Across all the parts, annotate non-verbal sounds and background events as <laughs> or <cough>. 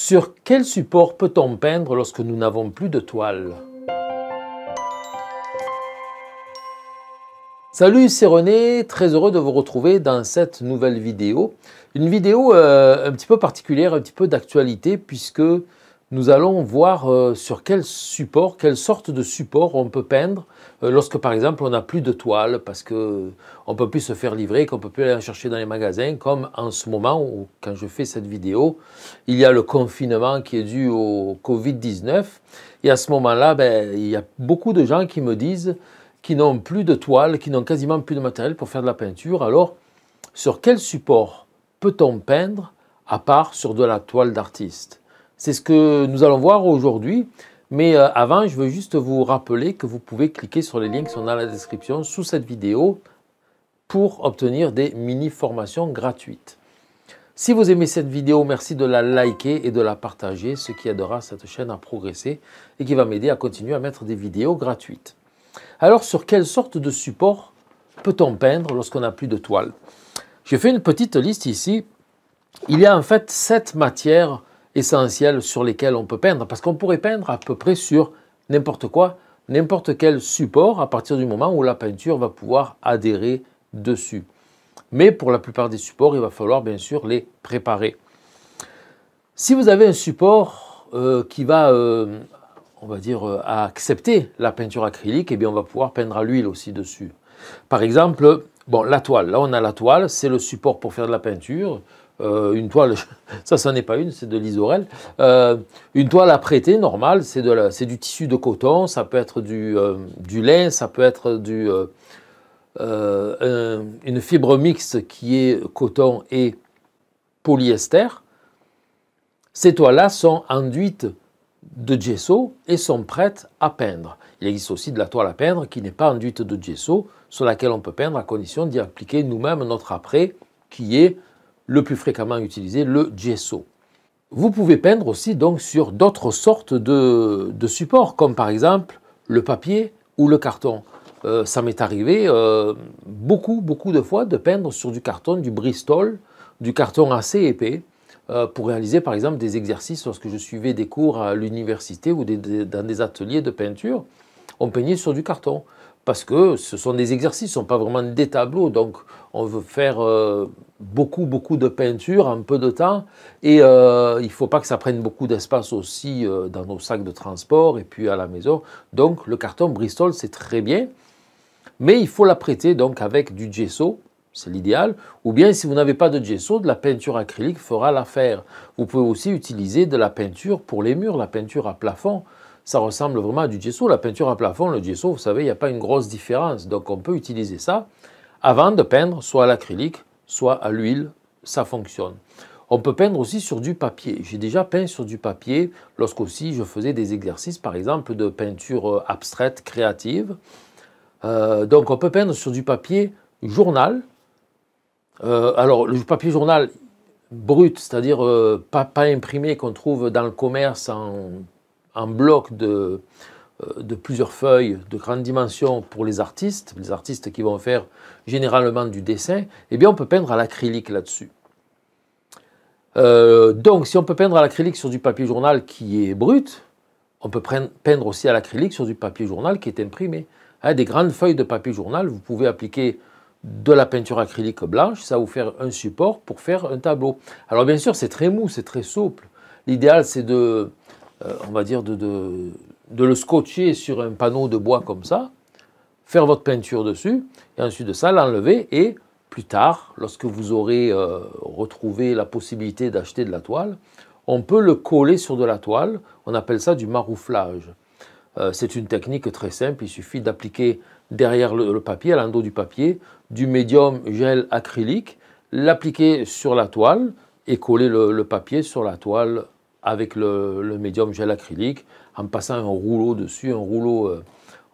Sur quel support peut-on peindre lorsque nous n'avons plus de toile Salut, c'est René, très heureux de vous retrouver dans cette nouvelle vidéo. Une vidéo euh, un petit peu particulière, un petit peu d'actualité, puisque nous allons voir euh, sur quel support, quelle sorte de support on peut peindre euh, lorsque par exemple on n'a plus de toile parce qu'on ne peut plus se faire livrer, qu'on ne peut plus aller chercher dans les magasins, comme en ce moment où quand je fais cette vidéo, il y a le confinement qui est dû au Covid-19 et à ce moment-là, ben, il y a beaucoup de gens qui me disent qu'ils n'ont plus de toile, qu'ils n'ont quasiment plus de matériel pour faire de la peinture. Alors, sur quel support peut-on peindre à part sur de la toile d'artiste c'est ce que nous allons voir aujourd'hui. Mais euh, avant, je veux juste vous rappeler que vous pouvez cliquer sur les liens qui sont dans la description sous cette vidéo pour obtenir des mini-formations gratuites. Si vous aimez cette vidéo, merci de la liker et de la partager, ce qui aidera cette chaîne à progresser et qui va m'aider à continuer à mettre des vidéos gratuites. Alors, sur quelle sorte de support peut-on peindre lorsqu'on n'a plus de toile J'ai fait une petite liste ici. Il y a en fait sept matières essentiels sur lesquels on peut peindre, parce qu'on pourrait peindre à peu près sur n'importe quoi, n'importe quel support à partir du moment où la peinture va pouvoir adhérer dessus. Mais pour la plupart des supports, il va falloir bien sûr les préparer. Si vous avez un support euh, qui va, euh, on va dire, euh, accepter la peinture acrylique, eh bien on va pouvoir peindre à l'huile aussi dessus. Par exemple, bon, la toile. Là, on a la toile, c'est le support pour faire de la peinture. Euh, une toile, <laughs> ça, ça n'est pas une, c'est de l'isorel. Euh, une toile à prêter, normale, c'est du tissu de coton, ça peut être du, euh, du lin, ça peut être du, une fibre mixte qui est coton et polyester. Ces toiles-là sont enduites de gesso et sont prêtes à peindre. Il existe aussi de la toile à peindre qui n'est pas enduite de gesso, sur laquelle on peut peindre à condition d'y appliquer nous-mêmes notre après, qui est le plus fréquemment utilisé, le gesso. Vous pouvez peindre aussi donc sur d'autres sortes de, supports, comme par exemple le papier ou le carton. Euh, ça m'est arrivé euh, beaucoup, beaucoup de fois de peindre sur du carton, du Bristol, du carton assez épais, euh, pour réaliser par exemple des exercices lorsque je suivais des cours à l'université ou dans des ateliers de peinture. On peignait sur du carton parce que ce sont des exercices, ce ne sont pas vraiment des tableaux. Donc, on veut faire euh, beaucoup, beaucoup de peinture en peu de temps. Et euh, il ne faut pas que ça prenne beaucoup d'espace aussi euh, dans nos sacs de transport et puis à la maison. Donc, le carton Bristol, c'est très bien. Mais il faut l'apprêter donc avec du gesso, c'est l'idéal. Ou bien, si vous n'avez pas de gesso, de la peinture acrylique fera l'affaire. Vous pouvez aussi utiliser de la peinture pour les murs, la peinture à plafond ça ressemble vraiment à du gesso. La peinture à plafond, le gesso, vous savez, il n'y a pas une grosse différence. Donc on peut utiliser ça avant de peindre soit à l'acrylique, soit à l'huile, ça fonctionne. On peut peindre aussi sur du papier. J'ai déjà peint sur du papier lorsqu'aussi je faisais des exercices, par exemple, de peinture euh, abstraite, créative. Euh, donc on peut peindre sur du papier journal. Euh, alors le papier journal brut, c'est-à-dire pas imprimé qu'on trouve dans le commerce en bloc euh, de, plusieurs feuilles de grande dimension pour les artistes, les artistes qui vont faire généralement du dessin, eh bien on peut peindre à l'acrylique là-dessus. Euh, donc si on peut peindre à l'acrylique sur du papier journal qui est brut, on peut peindre aussi à l'acrylique sur du papier journal qui est imprimé. Hein, des grandes feuilles de papier journal, vous pouvez appliquer de la peinture acrylique blanche, ça vous faire un support pour faire un tableau. Alors bien sûr c'est très mou, c'est très souple. L'idéal c'est de euh, on va dire, de, le scotcher sur un panneau de bois comme ça, faire votre peinture dessus, et ensuite de ça, l'enlever, et plus tard, lorsque vous aurez euh, retrouvé la possibilité d'acheter de la toile, on peut le coller sur de la toile, on appelle ça du marouflage. Euh, c'est une technique très simple, il suffit d'appliquer derrière le, papier, à l'endos du papier, du médium gel acrylique, l'appliquer sur la toile et coller le papier sur la toile avec le, médium gel acrylique, en passant un rouleau dessus, un rouleau, euh,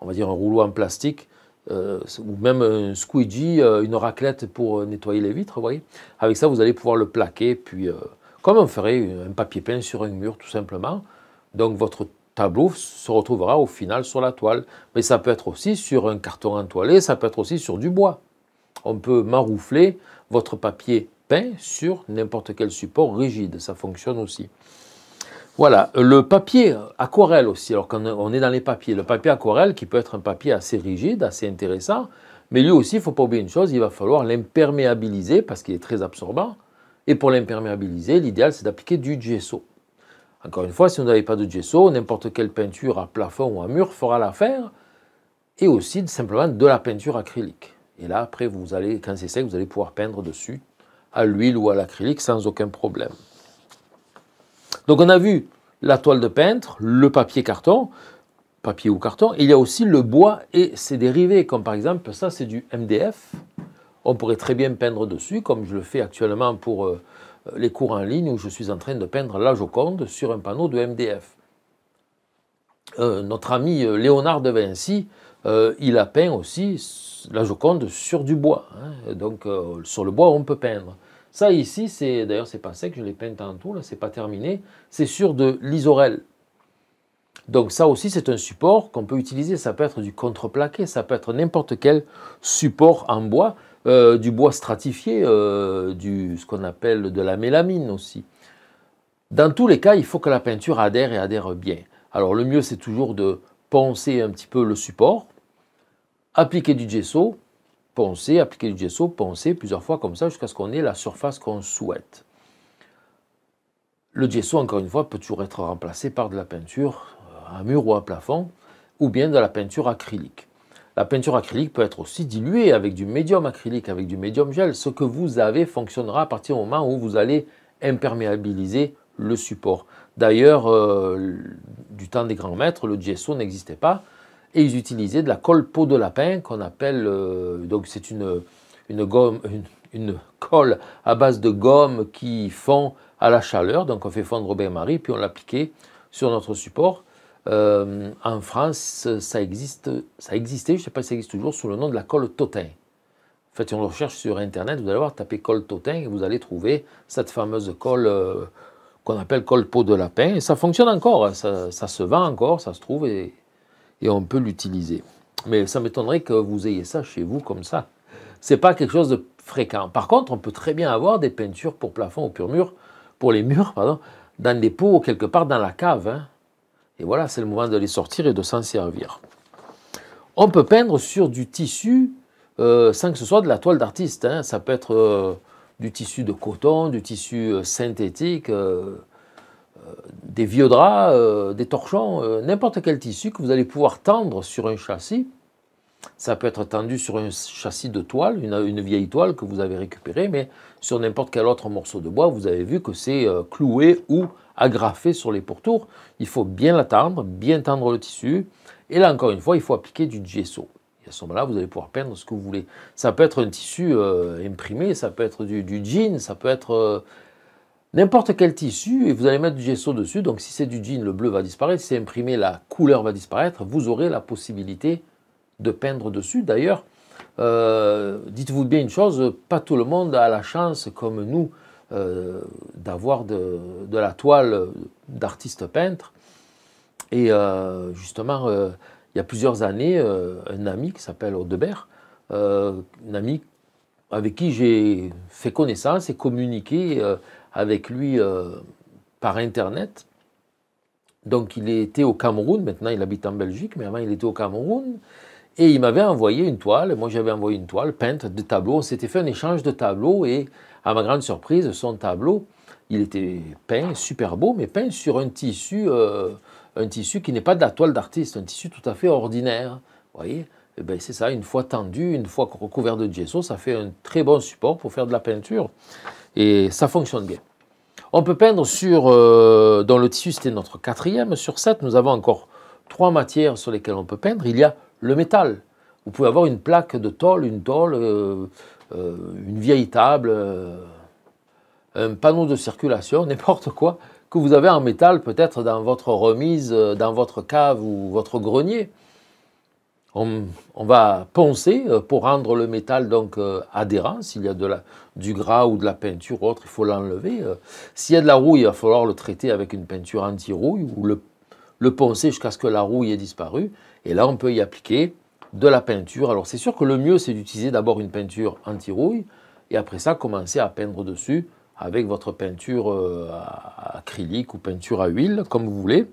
on va dire un rouleau en plastique, euh, ou même un squeegee, euh, une raclette pour nettoyer les vitres, vous voyez. Avec ça, vous allez pouvoir le plaquer, puis comme on ferait un papier peint sur un mur, tout simplement. Donc votre tableau se retrouvera au final sur la toile. Mais ça peut être aussi sur un carton entoilé, ça peut être aussi sur du bois. On peut maroufler votre papier peint sur n'importe quel support rigide, ça fonctionne aussi. Voilà, le papier aquarelle aussi, alors qu'on est dans les papiers, le papier aquarelle qui peut être un papier assez rigide, assez intéressant, mais lui aussi, il ne faut pas oublier une chose, il va falloir l'imperméabiliser parce qu'il est très absorbant, et pour l'imperméabiliser, l'idéal c'est d'appliquer du gesso. Encore une fois, si vous n'avez pas de gesso, n'importe quelle peinture à plafond ou à mur fera l'affaire, et aussi simplement de la peinture acrylique. Et là, après, quand c'est sec, vous allez pouvoir peindre dessus à l'huile ou à l'acrylique sans aucun problème. Donc on a vu la toile de peintre, le papier carton, papier ou carton, il y a aussi le bois et ses dérivés, comme par exemple ça c'est du MDF, on pourrait très bien peindre dessus, comme je le fais actuellement pour euh, les cours en ligne où je suis en train de peindre la Joconde sur un panneau de MDF. Euh, notre ami euh, Léonard de Vinci, il a peint aussi la Joconde sur du bois. Hein. donc sur le bois, on peut peindre. Ça ici, c'est d'ailleurs c'est pas sec, je l'ai peint tout, là c'est pas terminé, c'est sur de l'isorel. Donc ça aussi c'est un support qu'on peut utiliser, ça peut être du contreplaqué, ça peut être n'importe quel support en bois, euh, du bois stratifié, euh, du, ce qu'on appelle de la mélamine aussi. Dans tous les cas, il faut que la peinture adhère et adhère bien. Alors le mieux c'est toujours de poncer un petit peu le support, appliquer du gesso, poncer, appliquer du gesso, poncer plusieurs fois comme ça jusqu'à ce qu'on ait la surface qu'on souhaite. Le gesso, encore une fois, peut toujours être remplacé par de la peinture à euh, mur ou à plafond, ou bien de la peinture acrylique. La peinture acrylique peut être aussi diluée avec du médium acrylique, avec du médium gel. Ce que vous avez fonctionnera à partir du moment où vous allez imperméabiliser le support. D'ailleurs, euh, du temps des grands maîtres, le gesso n'existait pas et ils utilisaient de la colle peau de lapin qu'on appelle, euh, donc c'est une, une, gomme, une, colle à base de gomme qui fond à la chaleur, donc on fait fondre au bain-marie, puis on l'appliquait sur notre support. Euh, en France, ça, existe, ça existait, je ne sais pas si ça existe toujours, sous le nom de la colle totin. En fait, si on le recherche sur Internet, vous allez voir, tapez colle totin et vous allez trouver cette fameuse colle euh, qu'on appelle colle peau de lapin. Et ça fonctionne encore, hein. ça, ça se vend encore, ça se trouve et et on peut l'utiliser. Mais ça m'étonnerait que vous ayez ça chez vous comme ça. C'est pas quelque chose de fréquent. Par contre, on peut très bien avoir des peintures pour plafond ou pour mur, pour les murs, pardon, dans des pots quelque part dans la cave. Hein. Et voilà, c'est le moment de les sortir et de s'en servir. On peut peindre sur du tissu euh, sans que ce soit de la toile d'artiste. Hein. Ça peut être euh, du tissu de coton, du tissu euh, synthétique, euh, des vieux draps, euh, des torchons, euh, n'importe quel tissu que vous allez pouvoir tendre sur un châssis. Ça peut être tendu sur un châssis de toile, une, vieille toile que vous avez récupérée, mais sur n'importe quel autre morceau de bois, vous avez vu que c'est cloué ou agrafé sur les pourtours. Il faut bien la bien tendre le tissu. Et là, encore une fois, il faut appliquer du gesso. Et à ce moment-là, vous allez pouvoir peindre ce que vous voulez. Ça peut être un tissu imprimé, ça peut être du, du jean, ça peut être n'importe quel tissu et vous allez mettre du gesso dessus. Donc si c'est du jean, le bleu va disparaître. Si c'est imprimé, la couleur va disparaître. Vous aurez la possibilité de peindre dessus. D'ailleurs, euh, dites-vous bien une chose, pas tout le monde a la chance comme nous euh, d'avoir de, la toile d'artiste peintre. Et euh, justement, il y a plusieurs années, un ami qui s'appelle Audebert, un ami avec qui j'ai fait connaissance et communiqué avec lui euh, par Internet. Donc il était au Cameroun, maintenant il habite en Belgique, mais avant il était au Cameroun. Et il m'avait envoyé une toile, moi j'avais envoyé une toile peinte de tableau, On s'était fait un échange de tableaux, et à ma grande surprise, son tableau, il était peint, super beau, mais peint sur un tissu, euh, un tissu qui n'est pas de la toile d'artiste, un tissu tout à fait ordinaire. Vous voyez eh ben, c'est ça, une fois tendu, une fois recouvert de gesso, ça fait un très bon support pour faire de la peinture. Et ça fonctionne bien. On peut peindre sur, euh, dans le tissu, c'était notre quatrième. Sur sept, nous avons encore trois matières sur lesquelles on peut peindre. Il y a le métal. Vous pouvez avoir une plaque de tôle, une tôle, euh, euh, une vieille table, un panneau de circulation, <laughs> n'importe quoi que vous avez en métal peut-être dans votre remise, dans votre cave ou votre grenier on, va poncer euh, pour rendre le métal donc euh, adhérent. S'il y a de la, du gras ou de la peinture ou autre, il faut l'enlever. Euh. S'il y a de la rouille, il va falloir le traiter avec une peinture anti-rouille ou le, le poncer jusqu'à ce que la rouille ait disparu. Et là, on peut y appliquer de la peinture. Alors c'est sûr que le mieux, c'est d'utiliser d'abord une peinture anti-rouille et après ça, commencer à peindre dessus avec votre peinture acrylique ou peinture à huile, comme vous voulez.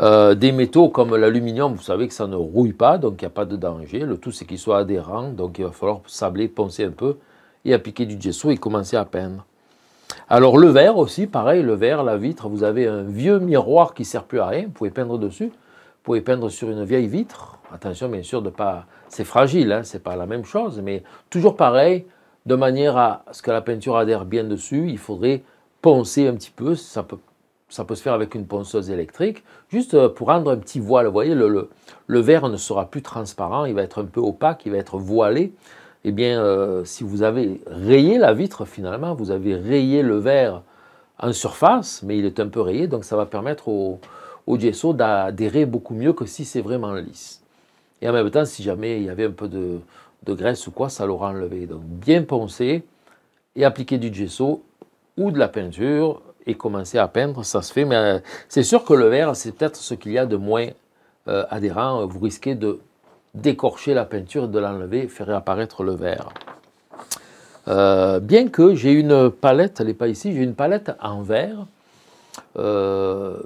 Euh, des métaux comme l'aluminium, vous savez que ça ne rouille pas, donc il n'y a pas de danger. Le tout, c'est qu'il soit adhérent, donc il va falloir sabler, poncer un peu et appliquer du gesso et commencer à peindre. Alors le verre aussi, pareil, le verre, la vitre, vous avez un vieux miroir qui ne sert plus à rien, vous pouvez peindre dessus, vous pouvez peindre sur une vieille vitre. Attention bien sûr de pas... C'est fragile, hein, c'est pas la même chose, mais toujours pareil, de manière à ce que la peinture adhère bien dessus, il faudrait poncer un petit peu, ça peut ça peut se faire avec une ponceuse électrique, juste euh, pour rendre un petit voile. Vous voyez, le, le, le verre ne sera plus transparent, il va être un peu opaque, il va être voilé. Eh bien, euh, si vous avez rayé la vitre, finalement, vous avez rayé le verre en surface, mais il est un peu rayé, donc ça va permettre au, au gesso d'adhérer beaucoup mieux que si c'est vraiment lisse. Et en même temps, si jamais il y avait un peu de, de graisse ou quoi, ça l'aura enlevé. Donc, bien poncer et appliquer du gesso ou de la peinture, et commencer à peindre, ça se fait. Mais euh, c'est sûr que le verre, c'est peut-être ce qu'il y a de moins euh, adhérent. Vous risquez de d'écorcher la peinture, de l'enlever, faire réapparaître le verre. Euh, bien que j'ai une palette, elle n'est pas ici, j'ai une palette en verre que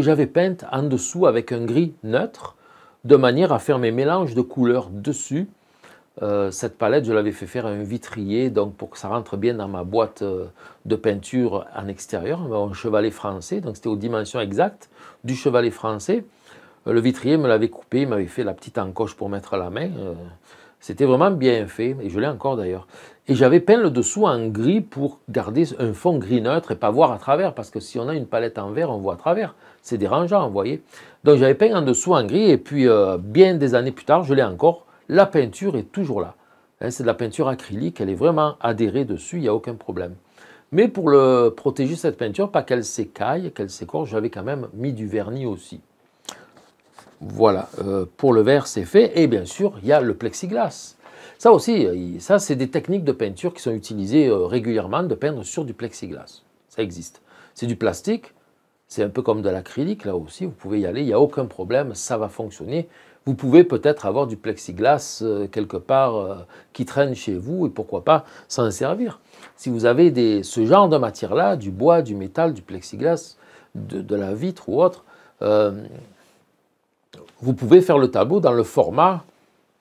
j'avais peinte en dessous avec un gris neutre, de manière à faire mes mélanges de couleurs dessus euh, cette palette, je l'avais fait faire à un vitrier, donc pour que ça rentre bien dans ma boîte euh, de peinture en extérieur, un chevalet français, donc c'était aux dimensions exactes du chevalet français. Euh, le vitrier me l'avait coupé, il m'avait fait la petite encoche pour mettre la main. C'était vraiment bien fait, et je l'ai encore d'ailleurs. Et j'avais peint le dessous en gris pour garder un fond gris neutre et pas voir à travers, parce que si on a une palette en vert, on voit à travers. C'est dérangeant, vous voyez. Donc j'avais peint en dessous en gris, et puis bien des années plus tard, je l'ai encore la peinture est toujours là. Hein, c'est de la peinture acrylique, elle est vraiment adhérée dessus, il n'y a aucun problème. Mais pour le protéger cette peinture, pas qu'elle s'écaille, qu'elle s'écorche, j'avais quand même mis du vernis aussi. Voilà, euh, pour le verre c'est fait. Et bien sûr, il y a le plexiglas. Ça aussi, euh, ça c'est des techniques de peinture qui sont utilisées euh, régulièrement de peindre sur du plexiglas. Ça existe. C'est du plastique, c'est un peu comme de l'acrylique là aussi, vous pouvez y aller, il n'y a aucun problème, ça va fonctionner vous pouvez peut-être avoir du plexiglas euh, quelque part euh, qui traîne chez vous et pourquoi pas s'en servir. Si vous avez ce genre de matière-là, du bois, du métal, du plexiglas, de, la vitre ou autre, euh, vous pouvez faire le tableau dans le format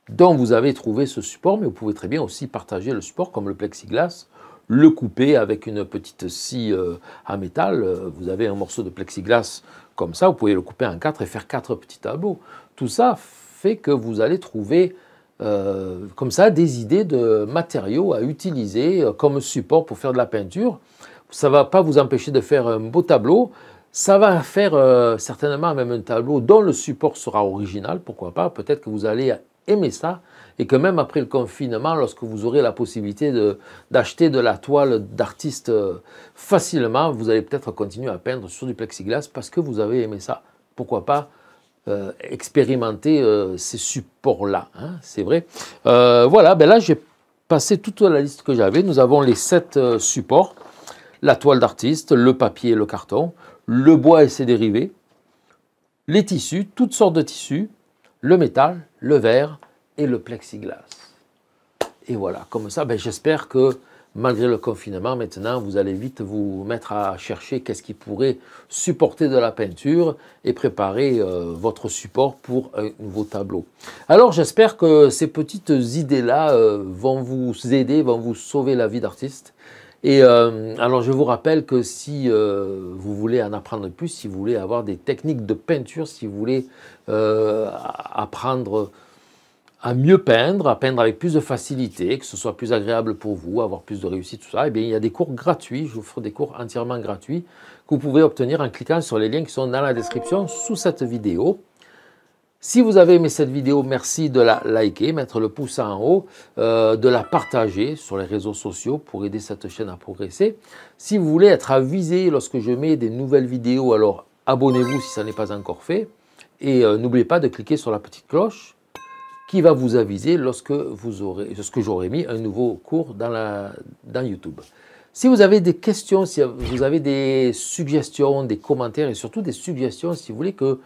dont vous avez trouvé ce support, mais vous pouvez très bien aussi partager le support comme le plexiglas le couper avec une petite scie euh, à métal. Euh, vous avez un morceau de plexiglas comme ça, vous pouvez le couper en quatre et faire quatre petits tableaux. Tout ça fait que vous allez trouver euh, comme ça des idées de matériaux à utiliser comme support pour faire de la peinture. Ça ne va pas vous empêcher de faire un beau tableau. Ça va faire certainement même un tableau dont le support sera original, pourquoi pas. Peut-être que vous allez aimer ça et que même après le confinement, lorsque vous aurez la possibilité d'acheter de, la toile d'artiste euh, facilement, vous allez peut-être continuer à peindre sur du plexiglas parce que vous avez aimé ça. Pourquoi pas euh, expérimenter euh, ces supports-là, hein, c'est vrai. voilà, ben là j'ai passé toute la liste que j'avais. Nous avons les sept supports, la toile d'artiste, le papier, et le carton, le bois et ses dérivés, les tissus, toutes sortes de tissus, le métal, le verre, et le plexiglas. Et voilà, comme ça, ben, j'espère que malgré le confinement, maintenant, vous allez vite vous mettre à chercher qu'est-ce qui pourrait supporter de la peinture et préparer euh, votre support pour un nouveau tableau. Alors, j'espère que ces petites idées-là euh, vont vous aider, vont vous sauver la vie d'artiste. Et euh, alors, je vous rappelle que si vous voulez en apprendre plus, si vous voulez avoir des techniques de peinture, si vous voulez apprendre à mieux peindre, à peindre avec plus de facilité, que ce soit plus agréable pour vous, avoir plus de réussite, tout ça, eh bien, il y a des cours gratuits. je vous ferai des cours entièrement gratuits que vous pouvez obtenir en cliquant sur les liens qui sont dans la description sous cette vidéo. Si vous avez aimé cette vidéo, merci de la liker, mettre le pouce en haut, euh, de la partager sur les réseaux sociaux pour aider cette chaîne à progresser. Si vous voulez être avisé lorsque je mets des nouvelles vidéos, alors abonnez-vous si ça n'est pas encore fait. Et euh, n'oubliez pas de cliquer sur la petite cloche qui va vous aviser lorsque vous aurez, lorsque j'aurai mis un nouveau cours dans, la, dans YouTube. Si vous avez des questions, si vous avez des suggestions, des commentaires et surtout des suggestions, si vous voulez que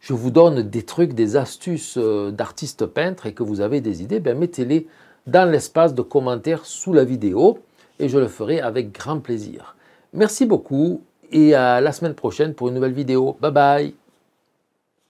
je vous donne des trucs, des astuces euh, d'artistes peintres et que vous avez des idées, ben, mettez-les dans l'espace de commentaires sous la vidéo et je le ferai avec grand plaisir. Merci beaucoup et à la semaine prochaine pour une nouvelle vidéo. Bye bye